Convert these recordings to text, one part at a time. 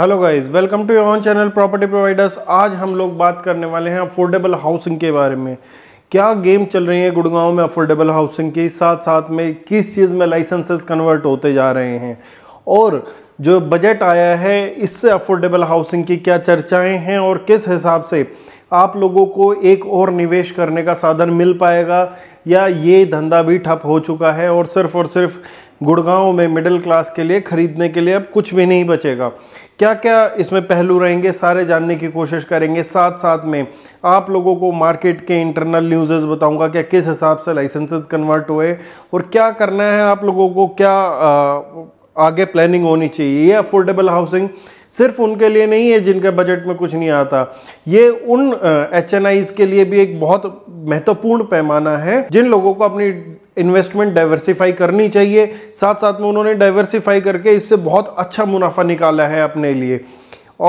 hello guys welcome to on channel property providers आज हम लोग बात करने वाले हैं अफोर्डेबल हाउसिंग के बारे में क्या गेम चल रही है गुड़गांव में अफोर्डेबल हाउसिंग के साथ साथ में किस चीज़ में लाइसेंसेस कन्वर्ट होते जा रहे हैं और जो बजट आया है इससे अफोर्डेबल हाउसिंग की क्या चर्चाएँ हैं और किस हिसाब से आप लोगों को एक और निवेश करने का साधन मिल पाएगा या ये धंधा भी ठप हो चुका है और सिर्फ और सिर्फ गुड़गांव में मिडिल क्लास के लिए खरीदने के लिए अब कुछ भी नहीं बचेगा क्या क्या इसमें पहलू रहेंगे सारे जानने की कोशिश करेंगे साथ साथ में आप लोगों को मार्केट के इंटरनल न्यूज़ेस बताऊंगा क्या किस हिसाब से लाइसेंसेस कन्वर्ट हुए और क्या करना है आप लोगों को क्या आगे प्लानिंग होनी चाहिए ये अफोर्डेबल हाउसिंग सिर्फ उनके लिए नहीं है जिनके बजट में कुछ नहीं आता ये उन एच के लिए भी एक बहुत महत्वपूर्ण पैमाना है जिन लोगों को अपनी इन्वेस्टमेंट डाइवर्सिफाई करनी चाहिए साथ साथ में उन्होंने डाइवर्सिफाई करके इससे बहुत अच्छा मुनाफा निकाला है अपने लिए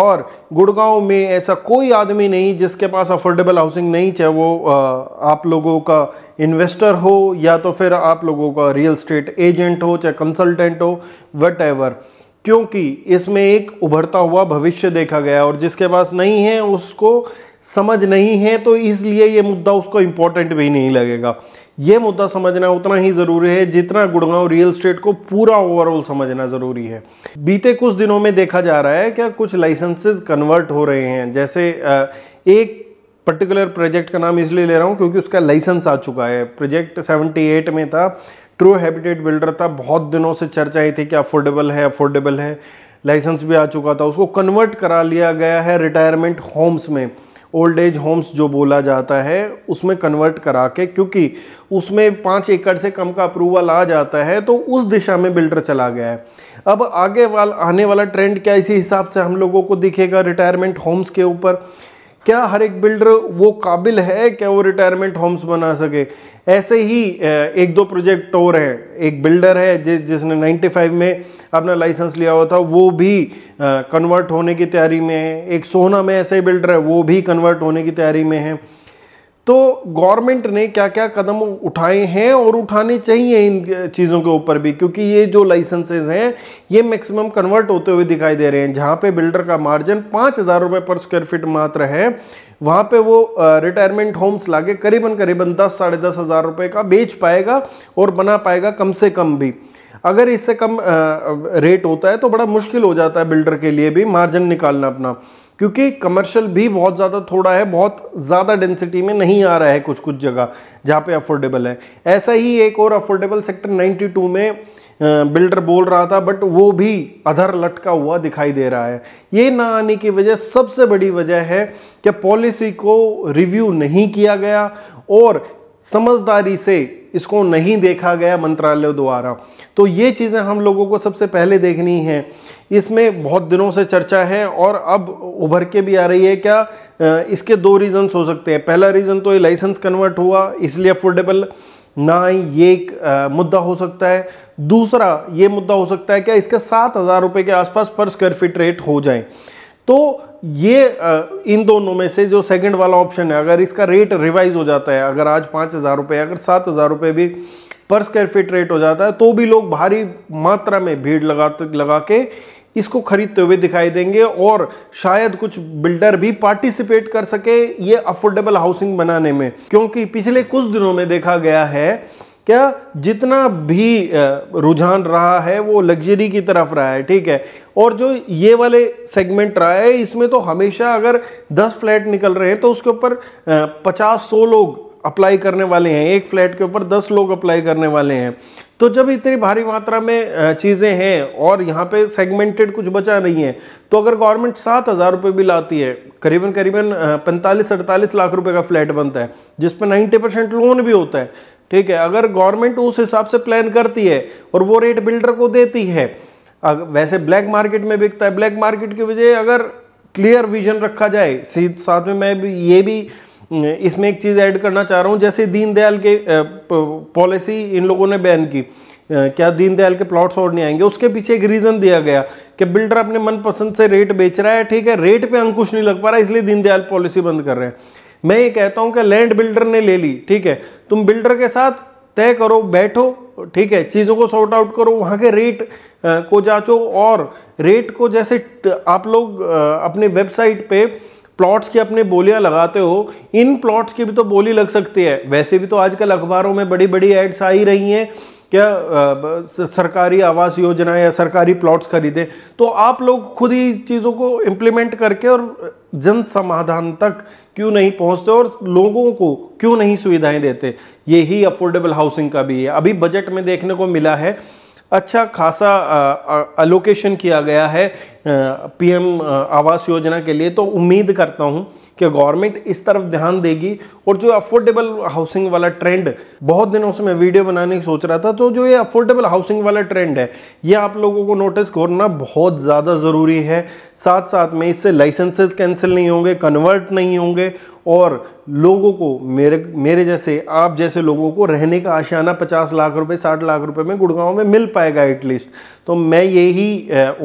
और गुड़गांव में ऐसा कोई आदमी नहीं जिसके पास अफोर्डेबल हाउसिंग नहीं चाहे वो आप लोगों का इन्वेस्टर हो या तो फिर आप लोगों का रियल स्टेट एजेंट हो चाहे कंसल्टेंट हो वट क्योंकि इसमें एक उभरता हुआ भविष्य देखा गया और जिसके पास नहीं है उसको समझ नहीं है तो इसलिए ये मुद्दा उसको इम्पोर्टेंट भी नहीं लगेगा ये मुद्दा समझना उतना ही ज़रूरी है जितना गुड़गांव रियल स्टेट को पूरा ओवरऑल समझना ज़रूरी है बीते कुछ दिनों में देखा जा रहा है क्या कुछ लाइसेंसेज कन्वर्ट हो रहे हैं जैसे एक पर्टिकुलर प्रोजेक्ट का नाम इसलिए ले रहा हूँ क्योंकि उसका लाइसेंस आ चुका है प्रोजेक्ट 78 में था ट्रू हैबिटेट बिल्डर था बहुत दिनों से चर्चाएं थी कि अफोर्डेबल है अफोर्डेबल है लाइसेंस भी आ चुका था उसको कन्वर्ट करा लिया गया है रिटायरमेंट होम्स में ओल्ड एज होम्स जो बोला जाता है उसमें कन्वर्ट करा के क्योंकि उसमें पाँच एकड़ से कम का अप्रूवल आ जाता है तो उस दिशा में बिल्डर चला गया है अब आगे वाल आने वाला ट्रेंड क्या इसी हिसाब से हम लोगों को दिखेगा रिटायरमेंट होम्स के ऊपर क्या हर एक बिल्डर वो काबिल है क्या वो रिटायरमेंट होम्स बना सके ऐसे ही एक दो प्रोजेक्ट और हैं एक बिल्डर है जिसने नाइन्टी में अपना लाइसेंस लिया हुआ था वो भी कन्वर्ट होने की तैयारी में है एक सोना में ऐसे ही बिल्डर है वो भी कन्वर्ट होने की तैयारी में है तो गवर्नमेंट ने क्या क्या कदम उठाए हैं और उठाने चाहिए इन चीज़ों के ऊपर भी क्योंकि ये जो लाइसेंसेज हैं ये मैक्सिमम कन्वर्ट होते हुए दिखाई दे रहे हैं जहाँ पे बिल्डर का मार्जिन पाँच हज़ार रुपये पर स्क्वायर फीट मात्र है वहाँ पे वो रिटायरमेंट होम्स लाके करीबन करीबन दस साढ़े दस हज़ार रुपये का बेच पाएगा और बना पाएगा कम से कम भी अगर इससे कम रेट होता है तो बड़ा मुश्किल हो जाता है बिल्डर के लिए भी मार्जिन निकालना अपना क्योंकि कमर्शियल भी बहुत ज़्यादा थोड़ा है बहुत ज़्यादा डेंसिटी में नहीं आ रहा है कुछ कुछ जगह जहाँ पे अफोर्डेबल है ऐसा ही एक और अफोर्डेबल सेक्टर 92 में बिल्डर बोल रहा था बट वो भी अधर लटका हुआ दिखाई दे रहा है ये ना आने की वजह सबसे बड़ी वजह है कि पॉलिसी को रिव्यू नहीं किया गया और समझदारी से इसको नहीं देखा गया मंत्रालय द्वारा तो ये चीज़ें हम लोगों को सबसे पहले देखनी है इसमें बहुत दिनों से चर्चा है और अब उभर के भी आ रही है क्या इसके दो रीज़न्स हो सकते हैं पहला रीज़न तो ये लाइसेंस कन्वर्ट हुआ इसलिए अफोर्डेबल ना ये एक मुद्दा हो सकता है दूसरा ये मुद्दा हो सकता है क्या इसके सात हज़ार रुपये के आसपास पर स्क्वायर फीट रेट हो जाए तो ये इन दोनों में से जो सेकंड वाला ऑप्शन है अगर इसका रेट रिवाइज हो जाता है अगर आज पाँच हज़ार रुपये अगर सात हज़ार रुपये भी पर स्क्वायर फीट रेट हो जाता है तो भी लोग भारी मात्रा में भीड़ लगा लगा के इसको खरीदते हुए दिखाई देंगे और शायद कुछ बिल्डर भी पार्टिसिपेट कर सके ये अफोर्डेबल हाउसिंग बनाने में क्योंकि पिछले कुछ दिनों में देखा गया है क्या जितना भी रुझान रहा है वो लग्जरी की तरफ रहा है ठीक है और जो ये वाले सेगमेंट रहा है इसमें तो हमेशा अगर 10 फ्लैट निकल रहे हैं तो उसके ऊपर 50-100 लोग अप्लाई करने वाले हैं एक फ्लैट के ऊपर 10 लोग अप्लाई करने वाले हैं तो जब इतनी भारी मात्रा में चीज़ें हैं और यहाँ पे सेगमेंटेड कुछ बचा नहीं है तो अगर गवर्नमेंट सात हज़ार रुपये भी लाती है करीबन करीबन पैंतालीस अड़तालीस लाख रुपए का फ्लैट बनता है जिसपे नाइन्टी परसेंट लोन भी होता है ठीक है अगर गवर्नमेंट उस हिसाब से प्लान करती है और वो रेट बिल्डर को देती है वैसे ब्लैक मार्केट में बिकता है ब्लैक मार्केट की वजह अगर क्लियर विजन रखा जाए साथ में मैं भी ये भी इसमें एक चीज़ ऐड करना चाह रहा हूँ जैसे दीनदयाल के पॉलिसी इन लोगों ने बैन की क्या दीनदयाल के प्लॉट्स और नहीं आएंगे उसके पीछे एक रीज़न दिया गया कि बिल्डर अपने मनपसंद से रेट बेच रहा है ठीक है रेट पे अंकुश नहीं लग पा रहा इसलिए दीनदयाल पॉलिसी बंद कर रहे हैं मैं ये कहता हूं कि लैंड बिल्डर ने ले ली ठीक है तुम बिल्डर के साथ तय करो बैठो ठीक है चीज़ों को सॉर्ट आउट करो वहाँ के रेट को जांचो और रेट को जैसे आप लोग अपने वेबसाइट पे प्लॉट्स की अपने बोलियां लगाते हो इन प्लॉट्स की भी तो बोली लग सकती है वैसे भी तो आजकल अखबारों में बड़ी बड़ी एड्स आ ही रही हैं क्या सरकारी आवास योजना या सरकारी प्लॉट्स खरीदे तो आप लोग खुद ही चीज़ों को इम्प्लीमेंट करके और जन समाधान तक क्यों नहीं पहुंचते और लोगों को क्यों नहीं सुविधाएं देते यही अफोर्डेबल हाउसिंग का भी है अभी बजट में देखने को मिला है अच्छा खासा अलोकेशन किया गया है पीएम आवास योजना के लिए तो उम्मीद करता हूं कि गवर्नमेंट इस तरफ ध्यान देगी और जो अफोर्डेबल हाउसिंग वाला ट्रेंड बहुत दिनों से मैं वीडियो बनाने की सोच रहा था तो जो ये अफोर्डेबल हाउसिंग वाला ट्रेंड है ये आप लोगों को नोटिस करना बहुत ज़्यादा ज़रूरी है साथ साथ में इससे लाइसेंसेस कैंसिल नहीं होंगे कन्वर्ट नहीं होंगे और लोगों को मेरे मेरे जैसे आप जैसे लोगों को रहने का आशियाना पचास लाख रुपए साठ लाख रुपए में गुड़गांव में मिल पाएगा एटलीस्ट तो मैं यही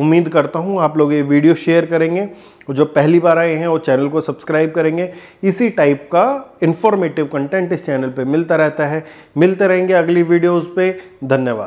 उम्मीद करता हूँ आप लोग ये वीडियो शेयर करेंगे जो पहली बार आए हैं वो चैनल को सब्सक्राइब करेंगे इसी टाइप का इन्फॉर्मेटिव कंटेंट इस चैनल पर मिलता रहता है मिलते रहेंगे अगली वीडियोज़ पर धन्यवाद